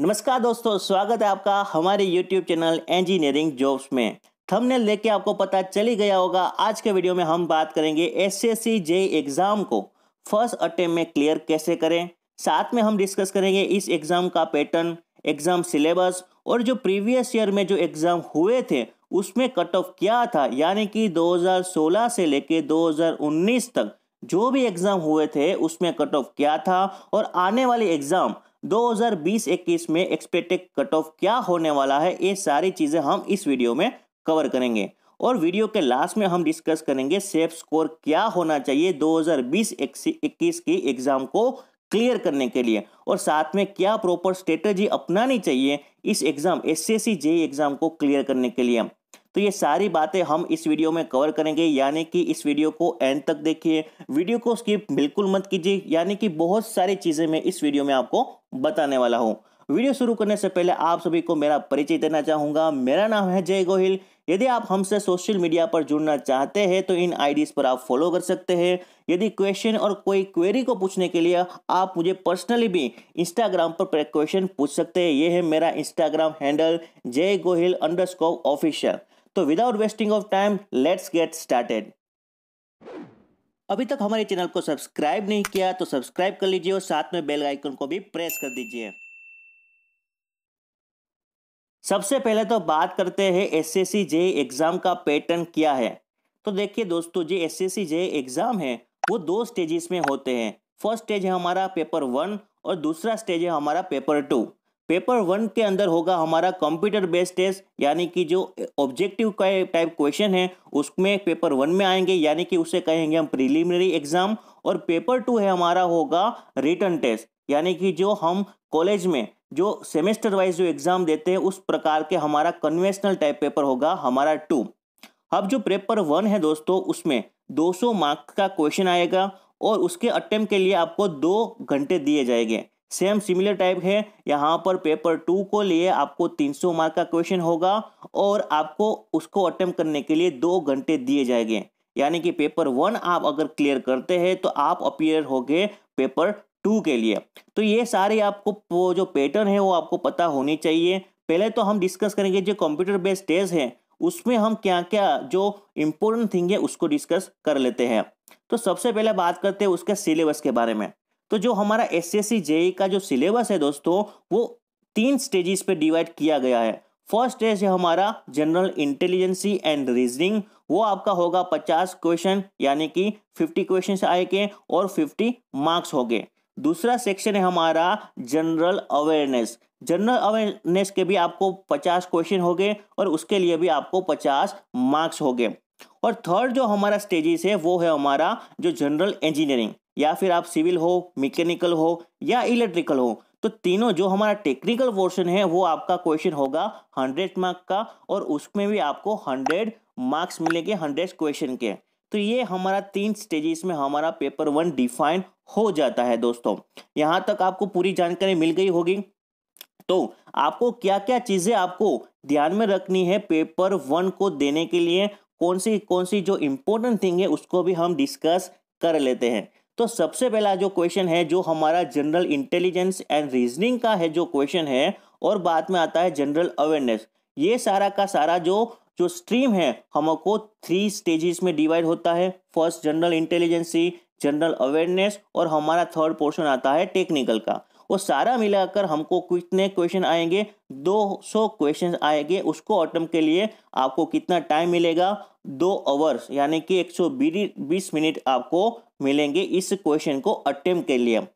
नमस्कार दोस्तों स्वागत है आपका हमारे YouTube चैनल इंजीनियरिंग जॉब्स में थंबनेल देख के आपको पता ही गया होगा आज के वीडियो में हम बात करेंगे एस सी जे एग्ज़ाम को फर्स्ट अटेम्प्ट में क्लियर कैसे करें साथ में हम डिस्कस करेंगे इस एग्ज़ाम का पैटर्न एग्ज़ाम सिलेबस और जो प्रीवियस ईयर में जो एग्ज़ाम हुए थे उसमें कट ऑफ क्या था यानी कि 2016 से लेकर 2019 तक जो भी एग्ज़ाम हुए थे उसमें कट ऑफ क्या था और आने वाले एग्ज़ाम 2020-21 में एक्सपेक्टेड कट ऑफ क्या होने वाला है ये सारी चीज़ें हम इस वीडियो में कवर करेंगे और वीडियो के लास्ट में हम डिस्कस करेंगे सेफ स्कोर क्या होना चाहिए 2020-21 की एग्जाम को क्लियर करने के लिए और साथ में क्या प्रॉपर स्ट्रेटजी अपनानी चाहिए इस exam S C J exam को क्लियर करने के लिए तो ये सारी बातें हम इस वीडियो में कवर करेंगे यानी कि इस वीडियो को एंड तक देखिए वीडियो को स्किप बिल्कुल मत कीजिए यानी कि बहुत सारी चीज़ें मैं इस वीडियो में आपको बताने वाला हूँ वीडियो शुरू करने से पहले आप सभी को मेरा परिचय देना चाहूंगा मेरा नाम है जय गोहिल यदि आप हमसे सोशल मीडिया पर जुड़ना चाहते हैं तो इन आईडीज़ पर आप फॉलो कर सकते हैं यदि क्वेश्चन और कोई क्वेरी को पूछने के लिए आप मुझे पर्सनली भी इंस्टाग्राम पर क्वेश्चन पूछ सकते हैं ये है मेरा Instagram handle Jay Gohil underscore official तो without wasting of time let's get started अभी तक हमारे चैनल को सब्सक्राइब नहीं किया तो सब्सक्राइब कर लीजिए और साथ में बेल आइकन को भी प्रेस कर दीजिए सबसे पहले तो बात करते हैं S S C J exam का पैटर्न क्या है तो देखिए दोस्तों जो S S C J exam है वो दो स्टेजेस में होते हैं फर्स्ट स्टेज है हमारा पेपर वन और दूसरा स्टेज है हमारा पेपर टू पेपर वन के अंदर होगा हमारा कंप्यूटर बेस्ड टेस्ट यानी कि जो ऑब्जेक्टिव का टाइप क्वेश्चन है उसमें पेपर वन में आएंगे यानी कि उसे कहेंगे हम प्रीलिमिनरी एग्जाम और पेपर टू है हमारा होगा रिटर्न टेस्ट यानी कि जो हम कॉलेज में जो सेमेस्टर वाइज जो एग्जाम देते हैं उस प्रकार के हमारा कन्वेंशनल टाइप पेपर होगा हमारा टू अब जो पेपर वन है दोस्तों उसमें 200 मार्क्स का क्वेश्चन आएगा और उसके अटेम्प्ट के लिए आपको दो घंटे दिए जाएंगे सेम सिमिलर टाइप है यहाँ पर पेपर टू को लिए आपको 300 मार्क का क्वेश्चन होगा और आपको उसको अटेम्प्ट करने के लिए दो घंटे दिए जाएंगे यानी कि पेपर वन आप अगर क्लियर करते हैं तो आप अपियर हो गए पेपर टू के लिए तो ये सारे आपको वो जो पैटर्न है वो आपको पता होनी चाहिए पहले तो हम डिस्कस करेंगे जो कंप्यूटर बेस्ड टेस्ट है उसमें हम क्या क्या जो इम्पोर्टेंट थिंग है उसको डिस्कस कर लेते हैं तो सबसे पहले बात करते हैं उसके सिलेबस के बारे में तो जो हमारा एस एस का जो सिलेबस है दोस्तों वो तीन स्टेजेस पे डिवाइड किया गया है फर्स्ट स्टेज है हमारा जनरल इंटेलिजेंसी एंड रीजनिंग वो आपका होगा पचास क्वेश्चन यानी कि फिफ्टी क्वेश्चन आए के और फिफ्टी मार्क्स हो गए दूसरा सेक्शन है हमारा जनरल अवेयरनेस जनरल अवेयरनेस के भी आपको 50 क्वेश्चन हो गए और उसके लिए भी आपको 50 मार्क्स हो गए और थर्ड जो हमारा स्टेजेस है वो है हमारा जो जनरल इंजीनियरिंग या फिर आप सिविल हो मैकेनिकल हो या इलेक्ट्रिकल हो तो तीनों जो हमारा टेक्निकल पोर्शन है वो आपका क्वेश्चन होगा हंड्रेड मार्क का और उसमें भी आपको हंड्रेड मार्क्स मिलेंगे हंड्रेड क्वेश्चन के तो ये हमारा तीन स्टेजेस में हमारा पेपर वन डिफाइन हो जाता है दोस्तों यहाँ तक आपको पूरी जानकारी मिल गई होगी तो आपको क्या क्या चीज़ें आपको ध्यान में रखनी है पेपर वन को देने के लिए कौन सी कौन सी जो इम्पोर्टेंट थिंग है उसको भी हम डिस्कस कर लेते हैं तो सबसे पहला जो क्वेश्चन है जो हमारा जनरल इंटेलिजेंस एंड रीजनिंग का है जो क्वेश्चन है और बाद में आता है जनरल अवेयरनेस ये सारा का सारा जो जो स्ट्रीम है हमको थ्री स्टेजेस में डिवाइड होता है first general intelligency general awareness और हमारा थर्ड पोर्शन आता है टेक्निकल का वो सारा मिलाकर हमको कितने क्वेश्चन आएंगे 200 सौ क्वेश्चन आएंगे उसको ऑटम के लिए आपको कितना टाइम मिलेगा दो आवर्स यानी कि 120 मिनट आपको मिलेंगे इस क्वेश्चन को अटेम के लिए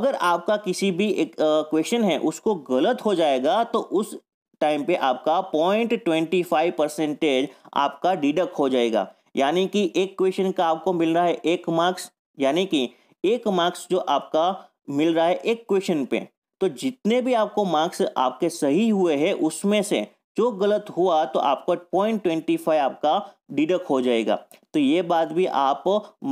अगर आपका किसी भी एक क्वेश्चन है उसको गलत हो जाएगा तो उस टाइम पे आपका पॉइंट ट्वेंटी फाइव परसेंटेज आपका डिडक्ट हो जाएगा यानी कि एक क्वेश्चन का आपको मिल रहा है एक मार्क्स यानी कि एक मार्क्स जो आपका मिल रहा है एक क्वेश्चन पे तो जितने भी आपको मार्क्स आपके सही हुए हैं उसमें से जो गलत हुआ तो आपका पॉइंट ट्वेंटी फाइव आपका डिडक्ट हो जाएगा तो ये बात भी आप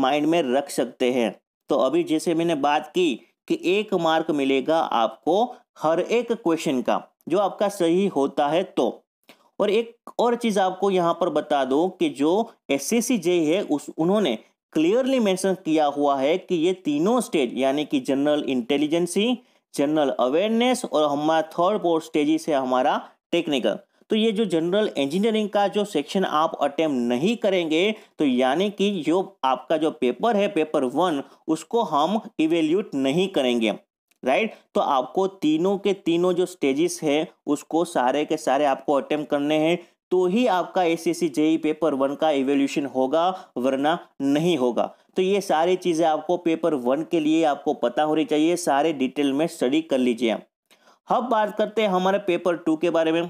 माइंड में रख सकते हैं तो अभी जैसे मैंने बात की कि एक मार्क मिलेगा आपको हर एक क्वेश्चन का जो आपका सही होता है तो और एक और चीज़ आपको यहाँ पर बता दो कि जो एस एस है उस उन्होंने क्लियरली मेंशन किया हुआ है कि ये तीनों स्टेज यानी कि जनरल इंटेलिजेंसी जनरल अवेयरनेस और हमारा थर्ड फोर्थ स्टेज से हमारा टेक्निकल तो ये जो जनरल इंजीनियरिंग का जो सेक्शन आप अटेम्प्ट नहीं करेंगे तो यानी कि जो आपका जो पेपर है पेपर वन उसको हम इवेल्यूट नहीं करेंगे राइट तो आपको तीनों के तीनों जो स्टेजेस है उसको सारे के सारे आपको अटेम्प्ट करने हैं तो ही आपका S S JE paper one का इवेल्यूशन होगा वरना नहीं होगा तो ये सारी चीज़ें आपको पेपर वन के लिए आपको पता होनी चाहिए सारे डिटेल में स्टडी कर लीजिए आप हम बात करते हैं हमारे पेपर टू के बारे में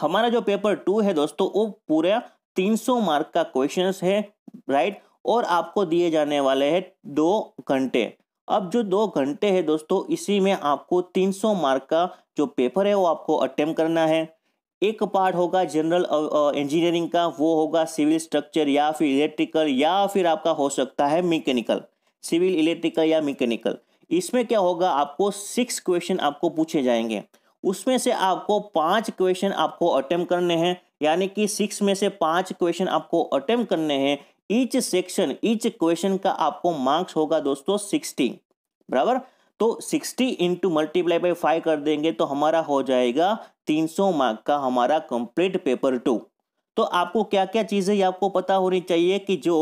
हमारा जो पेपर टू है दोस्तों वो पूरा 300 मार्क का क्वेश्चन है राइट और आपको दिए जाने वाले हैं दो घंटे अब जो दो घंटे है दोस्तों इसी में आपको 300 मार्क का जो पेपर है वो आपको अटेम्प्ट करना है एक पार्ट होगा जनरल इंजीनियरिंग का वो होगा सिविल स्ट्रक्चर या फिर इलेक्ट्रिकल या फिर आपका हो सकता है मैकेनिकल सिविल इलेक्ट्रिकल या मैकेनिकल इसमें क्या होगा आपको सिक्स क्वेश्चन आपको पूछे जाएंगे उसमें से आपको पांच क्वेश्चन आपको अटेम्प्ट करने हैं यानी कि सिक्स में से पांच क्वेश्चन आपको अटेम्प्ट करने हैं ईच सेक्शन ईच क्वेश्चन का आपको मार्क्स होगा दोस्तों सिक्सटी बराबर तो 60 इंटू मल्टीप्लाई बाई फाइव कर देंगे तो हमारा हो जाएगा 300 मार्क का हमारा कंप्लीट पेपर टू तो आपको क्या क्या चीज़ें आपको पता होनी चाहिए कि जो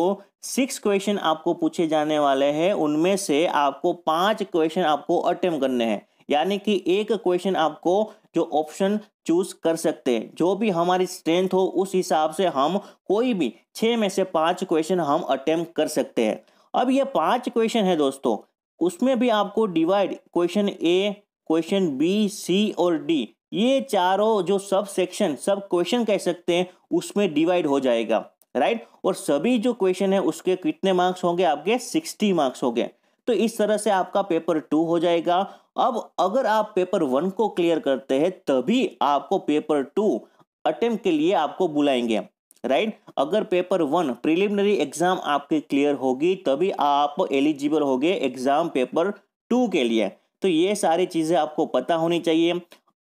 सिक्स क्वेश्चन आपको पूछे जाने वाले हैं उनमें से आपको पांच क्वेश्चन आपको अटेम्प करने हैं यानी कि एक क्वेश्चन आपको जो ऑप्शन चूज कर सकते हैं जो भी हमारी स्ट्रेंथ हो उस हिसाब से हम कोई भी छः में से पांच क्वेश्चन हम अटेम्प्ट कर सकते हैं अब ये पांच क्वेश्चन है दोस्तों उसमें भी आपको divide question A question B C और डी ये चारों जो सब सेक्शन सब क्वेश्चन कह सकते हैं उसमें डिवाइड हो जाएगा राइट और सभी जो क्वेश्चन है उसके कितने मार्क्स होंगे आपके सिक्सटी मार्क्स होंगे तो इस तरह से आपका पेपर टू हो जाएगा अब अगर आप पेपर वन को क्लियर करते हैं तभी आपको पेपर टू अटेम्प्ट के लिए आपको बुलाएंगे राइट अगर पेपर वन प्रिलिमिनरी एग्जाम आपकी क्लियर होगी तभी आप एलिजिबल होगे एग्जाम पेपर टू के लिए तो ये सारी चीज़ें आपको पता होनी चाहिए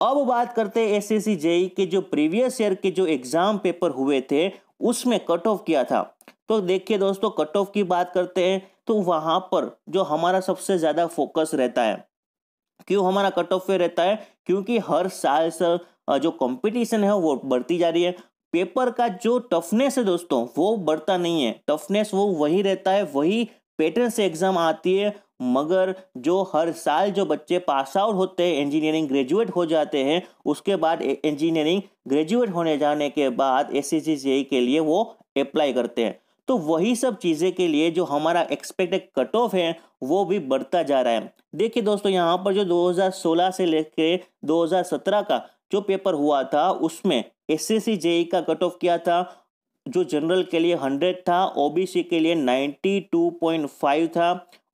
अब बात करते हैं एस एस e के जो प्रीवियस ईयर के जो एग्ज़ाम पेपर हुए थे उसमें कट ऑफ किया था तो देखिए दोस्तों कट ऑफ की बात करते हैं तो वहां पर जो हमारा सबसे ज़्यादा फोकस रहता है क्यों हमारा कट ऑफ पे रहता है क्योंकि हर साल सर जो कंपटीशन है वो बढ़ती जा रही है पेपर का जो टफनेस है दोस्तों वो बढ़ता नहीं है टफनेस वो वही रहता है वही पैटर्न से एग्जाम आती है मगर जो हर साल जो बच्चे पास आउट होते हैं इंजीनियरिंग ग्रेजुएट हो जाते हैं उसके बाद इंजीनियरिंग ग्रेजुएट होने जाने के बाद एस सी के लिए वो अप्लाई करते हैं तो वही सब चीज़ें के लिए जो हमारा एक्सपेक्टेड कट ऑफ है वो भी बढ़ता जा रहा है देखिए दोस्तों यहाँ पर जो 2016 से लेकर 2017 का जो पेपर हुआ था उसमें एस एस e e का कट ऑफ क्या था जो जनरल के लिए 100 था ओबीसी के लिए 92.5 था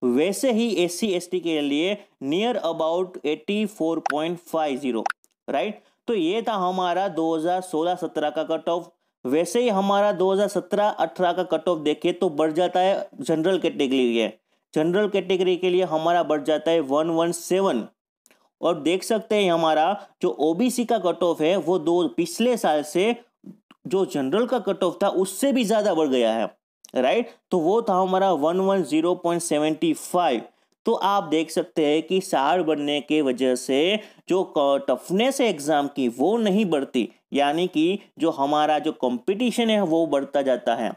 वैसे ही एस सी के लिए नियर अबाउट 84.50 राइट तो ये था हमारा 2016-17 का कट ऑफ वैसे ही हमारा 2017-18 का कट ऑफ देखे तो बढ़ जाता है जनरल कैटेगरी के जनरल कैटेगरी के लिए हमारा बढ़ जाता है 117 और देख सकते हैं हमारा जो ओबीसी का कट ऑफ है वो दो पिछले साल से जो जनरल का कट ऑफ था उससे भी ज़्यादा बढ़ गया है राइट तो वो था हमारा one one zero point seventy five तो आप देख सकते हैं कि सार बढ़ने के वजह से जो टफनेस है एग्ज़ाम की वो नहीं बढ़ती यानी कि जो हमारा जो कंपटीशन है वो बढ़ता जाता है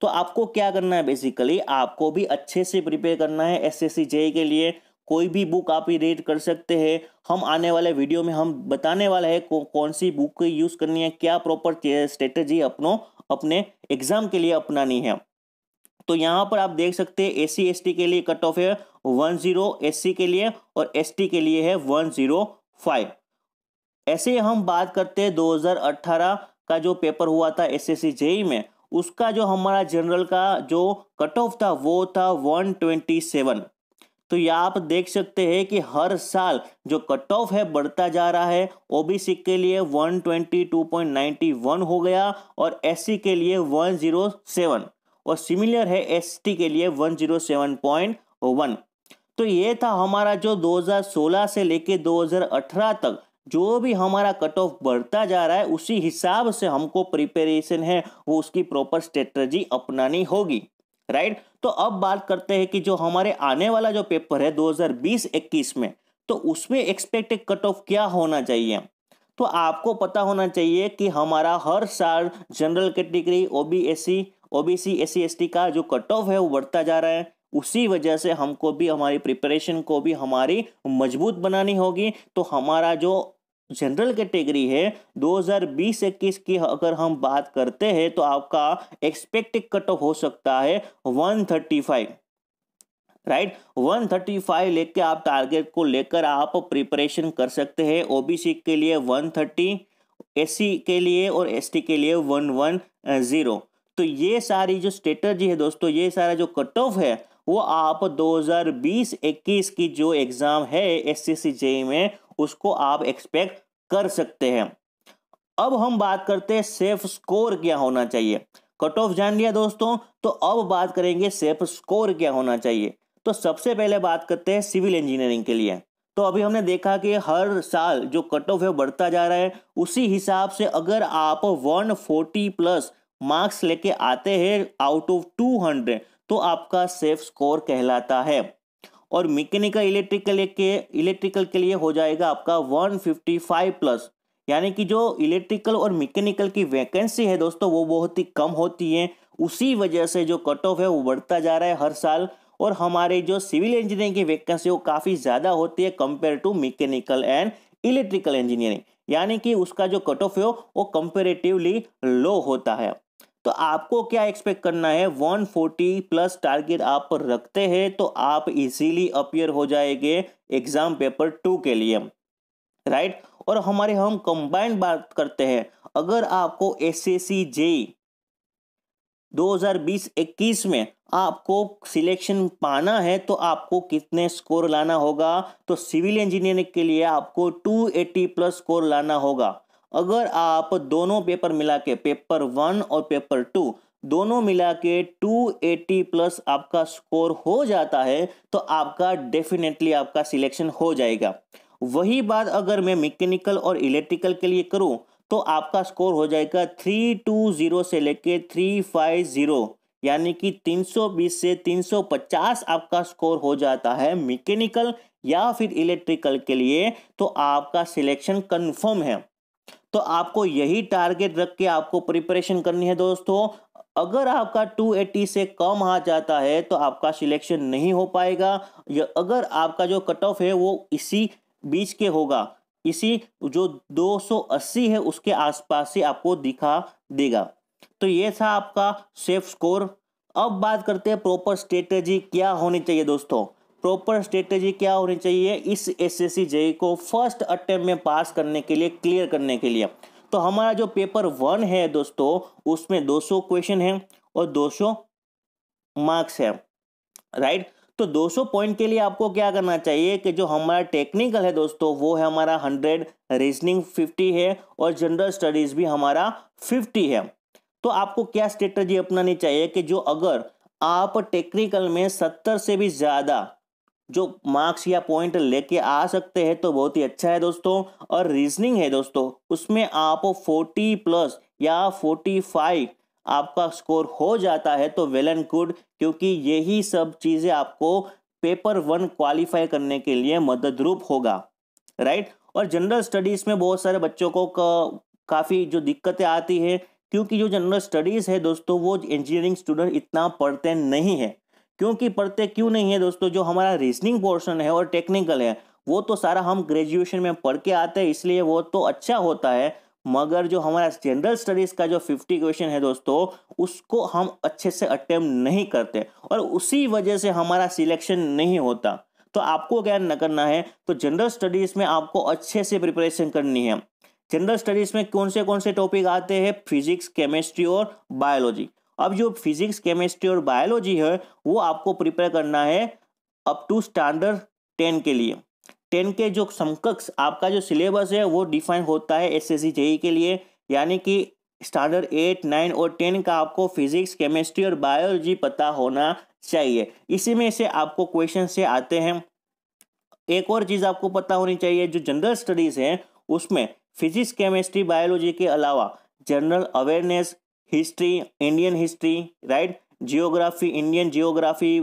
तो आपको क्या करना है बेसिकली आपको भी अच्छे से प्रिपेयर करना है एसएससी एस के लिए कोई भी बुक आप ही रीड कर सकते हैं हम आने वाले वीडियो में हम बताने वाले हैं कौ, कौन सी बुक यूज़ करनी है क्या प्रॉपर स्ट्रेटेजी अपनों अपने एग्जाम के लिए अपनानी है तो यहाँ पर आप देख सकते हैं एस सी के लिए कट ऑफ है वन जीरो एस के लिए और एस के लिए है वन जीरो फाइव ऐसे हम बात करते हैं दो हजार अट्ठारह का जो पेपर हुआ था एस एस जेई में उसका जो हमारा जनरल का जो कट ऑफ था वो था वन ट्वेंटी सेवन तो यह आप देख सकते हैं कि हर साल जो कट ऑफ है बढ़ता जा रहा है ओबीसी के लिए 122.91 हो गया और एससी के लिए 107 और सिमिलर है एसटी के लिए 107.1 तो ये था हमारा जो 2016 से लेके 2018 तक जो भी हमारा कट ऑफ बढ़ता जा रहा है उसी हिसाब से हमको प्रिपरेशन है वो उसकी प्रॉपर स्ट्रेटजी अपनानी होगी राइट तो अब बात करते हैं कि जो हमारे आने वाला जो पेपर है 2020-21 में तो उसमें एक्सपेक्टेड कट ऑफ क्या होना चाहिए तो आपको पता होना चाहिए कि हमारा हर साल general category OBC OBC S C का जो कट ऑफ है वो बढ़ता जा रहा है उसी वजह से हमको भी हमारी प्रिपरेशन को भी हमारी मजबूत बनानी होगी तो हमारा जो जनरल कैटेगरी है 2020-21 की अगर हम बात करते हैं तो आपका एक्सपेक्टेड कट ऑफ हो सकता है 135 राइट right? 135 लेके आप टारगेट को लेकर आप प्रिपरेशन कर सकते हैं ओबीसी के लिए 130 एससी के लिए और एसटी के लिए 110 तो ये सारी जो स्ट्रेटर्जी है दोस्तों ये सारा जो कट ऑफ है वो आप 2020-21 की जो एग्ज़ाम है एस सी e में उसको आप एक्सपेक्ट कर सकते हैं अब हम बात करते हैं सेफ स्कोर क्या होना चाहिए कट ऑफ जान लिया दोस्तों तो अब बात करेंगे सेफ स्कोर क्या होना चाहिए तो सबसे पहले बात करते हैं सिविल इंजीनियरिंग के लिए तो अभी हमने देखा कि हर साल जो कट ऑफ है बढ़ता जा रहा है उसी हिसाब से अगर आप 140 प्लस मार्क्स लेके आते हैं आउट ऑफ 200 तो आपका सेफ स्कोर कहलाता है और मैकेनिकल इलेक्ट्रिकल के इलेक्ट्रिकल के लिए हो जाएगा आपका 155 प्लस यानी कि जो इलेक्ट्रिकल और मैकेनिकल की वैकेंसी है दोस्तों वो बहुत ही कम होती है उसी वजह से जो कट ऑफ है वो बढ़ता जा रहा है हर साल और हमारे जो सिविल इंजीनियरिंग की वैकेंसी वो काफ़ी ज़्यादा होती है compare to mechanical and electrical engineering यानी कि उसका जो कट ऑफ है वो कंपेरेटिवली लो होता है तो आपको क्या एक्सपेक्ट करना है 140 प्लस टारगेट आप रखते हैं तो आप इजीली अपियर हो जाएंगे एग्जाम पेपर टू के लिए राइट और हमारे हम कंबाइंड बात करते हैं अगर आपको एस एस सी जे दो में आपको सिलेक्शन पाना है तो आपको कितने स्कोर लाना होगा तो सिविल इंजीनियरिंग के लिए आपको 280 प्लस स्कोर लाना होगा अगर आप दोनों पेपर मिला के पेपर वन और पेपर टू दोनों मिला के टू एटी प्लस आपका स्कोर हो जाता है तो आपका डेफिनेटली आपका सिलेक्शन हो जाएगा वही बात अगर मैं मैकेनिकल और इलेक्ट्रिकल के लिए करूं तो आपका स्कोर हो जाएगा थ्री टू जीरो से लेके थ्री फाइव जीरो यानी कि तीन सौ बीस से तीन सौ पचास आपका स्कोर हो जाता है मैकेनिकल या फिर इलेक्ट्रिकल के लिए तो आपका सिलेक्शन कन्फर्म है तो आपको यही टारगेट रख के आपको प्रिपरेशन करनी है दोस्तों अगर आपका 280 से कम आ जाता है तो आपका सिलेक्शन नहीं हो पाएगा या अगर आपका जो कट ऑफ है वो इसी बीच के होगा इसी जो 280 है उसके आसपास से आपको दिखा देगा तो ये था आपका सेफ स्कोर अब बात करते हैं प्रॉपर स्ट्रेटेजी क्या होनी चाहिए दोस्तों प्रॉपर स्ट्रेटजी क्या होनी चाहिए इस एस एस को फर्स्ट अटेम्प्ट में पास करने के लिए क्लियर करने के लिए तो हमारा जो पेपर वन है दोस्तों उसमें 200 क्वेश्चन है और 200 मार्क्स है राइट तो 200 पॉइंट के लिए आपको क्या करना चाहिए कि जो हमारा टेक्निकल है दोस्तों वो है हमारा 100 रीजनिंग 50 है और जनरल स्टडीज भी हमारा 50 है तो आपको क्या स्ट्रेटजी अपनानी चाहिए कि जो अगर आप टेक्निकल में 70 से भी ज़्यादा जो मार्क्स या पॉइंट लेके आ सकते हैं तो बहुत ही अच्छा है दोस्तों और रीजनिंग है दोस्तों उसमें आप 40 प्लस या 45 आपका स्कोर हो जाता है तो वेल एंड गुड क्योंकि यही सब चीज़ें आपको पेपर वन क्वालिफाई करने के लिए मदद रूप होगा राइट और जनरल स्टडीज़ में बहुत सारे बच्चों को का काफ़ी जो दिक्कतें आती है क्योंकि जो जनरल स्टडीज़ है दोस्तों वो इंजीनियरिंग स्टूडेंट इतना पढ़ते नहीं है क्योंकि पढ़ते क्यों नहीं है दोस्तों जो हमारा रीजनिंग पोर्शन है और टेक्निकल है वो तो सारा हम ग्रेजुएशन में पढ़ के आते हैं इसलिए वो तो अच्छा होता है मगर जो हमारा जनरल स्टडीज़ का जो 50 क्वेश्चन है दोस्तों उसको हम अच्छे से अटेम्प्ट नहीं करते और उसी वजह से हमारा सिलेक्शन नहीं होता तो आपको क्या न करना है तो जनरल स्टडीज़ में आपको अच्छे से प्रिपरेशन करनी है जनरल स्टडीज़ में कौन से कौन से टॉपिक आते हैं फिजिक्स केमिस्ट्री और बायोलॉजी अब जो फिजिक्स केमिस्ट्री और बायोलॉजी है वो आपको प्रिपेयर करना है अप टू स्टैंडर्ड टेन के लिए टेन के जो समकक्ष आपका जो सिलेबस है वो डिफाइन होता है एस एस जेई के लिए यानी कि स्टैंडर्ड एट नाइन और टेन का आपको फिजिक्स केमिस्ट्री और बायोलॉजी पता होना चाहिए इसी में से आपको क्वेश्चन से आते हैं एक और चीज़ आपको पता होनी चाहिए जो जनरल स्टडीज़ हैं उसमें फिजिक्स केमिस्ट्री बायोलॉजी के अलावा general awareness history Indian history right geography Indian geography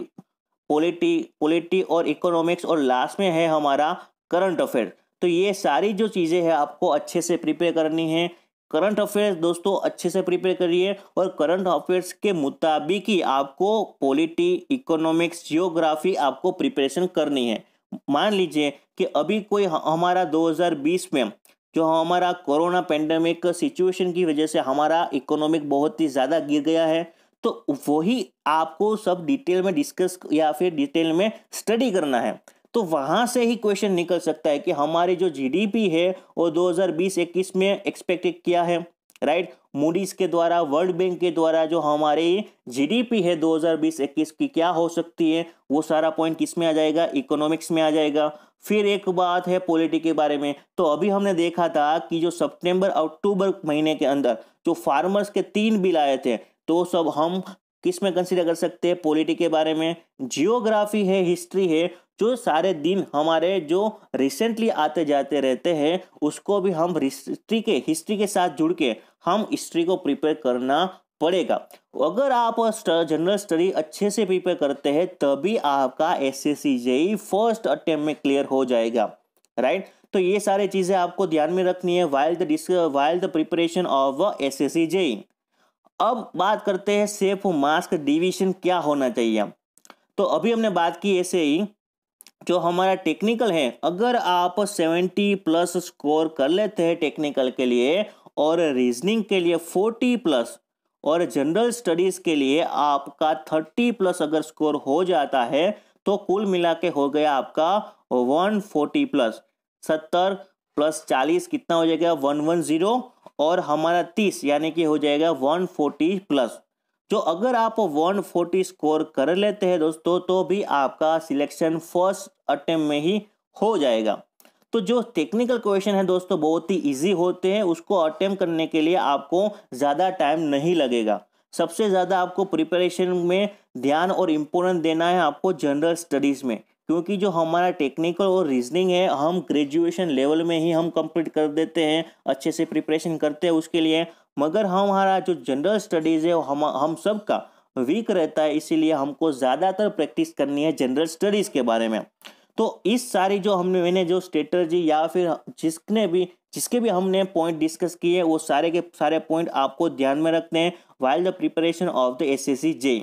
polity polity और इकोनॉमिक्स और लास्ट में है हमारा करंट अफेयर तो ये सारी जो चीज़ें हैं आपको अच्छे से प्रिपेयर करनी है करंट अफेयर्स दोस्तों अच्छे से प्रिपेयर करिए और करंट अफेयर्स के मुताबिक ही आपको पॉलिटी इकोनॉमिक्स जियोग्राफी आपको प्रिपरेशन करनी है मान लीजिए कि अभी कोई हमारा 2020 में जो हमारा कोरोना पेंडेमिक सिचुएशन की वजह से हमारा इकोनॉमिक बहुत ही ज़्यादा गिर गया है तो वही आपको सब डिटेल में डिस्कस या फिर डिटेल में स्टडी करना है तो वहाँ से ही क्वेश्चन निकल सकता है कि हमारी जो जीडीपी है वो 2020-21 में एक्सपेक्टेड किया है राइट मूडीज के द्वारा वर्ल्ड बैंक के द्वारा जो हमारे जीडीपी है 2020-21 की क्या हो सकती है वो सारा पॉइंट किस में आ जाएगा इकोनॉमिक्स में आ जाएगा फिर एक बात है पॉलिटी के बारे में तो अभी हमने देखा था कि जो सितंबर अक्टूबर महीने के अंदर जो फार्मर्स के तीन बिल आए थे तो सब हम किस में कंसिडर कर सकते हैं पॉलिटी के बारे में जियोग्राफी है हिस्ट्री है जो सारे दिन हमारे जो रिसेंटली आते जाते रहते हैं उसको भी हम हिस्ट्री के हिस्ट्री के साथ जुड़ के हम हिस्ट्री को प्रिपेयर करना पड़ेगा अगर आप जनरल स्टडी अच्छे से प्रिपेयर करते हैं तभी आपका S S C first attempt में क्लियर हो जाएगा राइट right? तो ये सारी चीज़ें आपको ध्यान में रखनी है while the this while the preparation of S S C अब बात करते हैं सेफ मास्क डिवीजन क्या होना चाहिए तो अभी हमने बात की ऐसे ही जो हमारा टेक्निकल है अगर आप 70 प्लस स्कोर कर लेते हैं टेक्निकल के लिए और रीजनिंग के लिए 40 प्लस और जनरल स्टडीज के लिए आपका 30 प्लस अगर स्कोर हो जाता है तो कुल मिला के हो गया आपका 140 प्लस 70 प्लस 40 कितना हो जाएगा 110 और हमारा 30 यानी कि हो जाएगा 140 प्लस जो तो अगर आप 140 स्कोर कर लेते हैं दोस्तों तो भी आपका सिलेक्शन फर्स्ट अटेम्प्ट में ही हो जाएगा तो जो टेक्निकल क्वेश्चन है दोस्तों बहुत ही इजी होते हैं उसको अटेम्प्ट करने के लिए आपको ज़्यादा टाइम नहीं लगेगा सबसे ज़्यादा आपको प्रिपरेशन में ध्यान और इम्पोर्टेंस देना है आपको जनरल स्टडीज़ में क्योंकि जो हमारा टेक्निकल और रीजनिंग है हम ग्रेजुएशन लेवल में ही हम कंप्लीट कर देते हैं अच्छे से प्रिपरेशन करते हैं उसके लिए मगर हमारा जो जनरल स्टडीज़ है हम हम सब का वीक रहता है इसीलिए हमको ज़्यादातर प्रैक्टिस करनी है जनरल स्टडीज़ के बारे में तो इस सारी जो हमने मैंने जो स्ट्रेटर्जी या फिर जिसने भी जिसके भी हमने पॉइंट डिस्कस किए वो सारे के सारे पॉइंट आपको ध्यान में रखते हैं while the preparation of the S S C J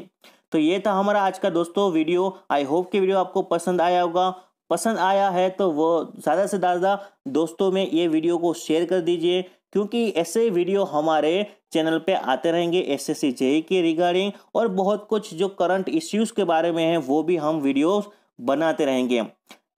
तो ये था हमारा आज का दोस्तों वीडियो आई होप कि वीडियो आपको पसंद आया होगा पसंद आया है तो वो ज़्यादा से ज़्यादा दोस्तों में ये वीडियो को शेयर कर दीजिए क्योंकि ऐसे वीडियो हमारे चैनल पे आते रहेंगे एस एस के रिगार्डिंग और बहुत कुछ जो करंट इश्यूज़ के बारे में है वो भी हम वीडियो बनाते रहेंगे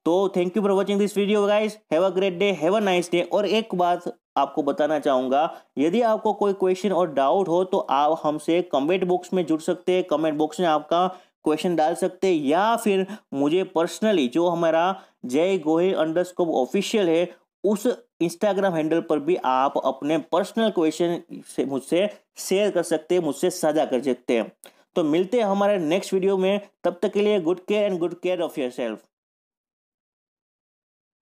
तो thank you for watching this video guys have a great day have a nice day और एक बात आपको बताना चाहूँगा यदि आपको कोई क्वेश्चन और डाउट हो तो आप हमसे कमेंट बॉक्स में जुड़ सकते हैं कमेंट बॉक्स में आपका क्वेश्चन डाल सकते हैं या फिर मुझे पर्सनली जो हमारा जय गोहिल अंडरस्कोप ऑफिशियल है उस इंस्टाग्राम हैंडल पर भी आप अपने पर्सनल क्वेश्चन से मुझसे शेयर कर सकते हैं मुझसे साझा कर सकते हैं तो मिलते हैं हमारे नेक्स्ट वीडियो में तब तक के लिए good care and good care of your self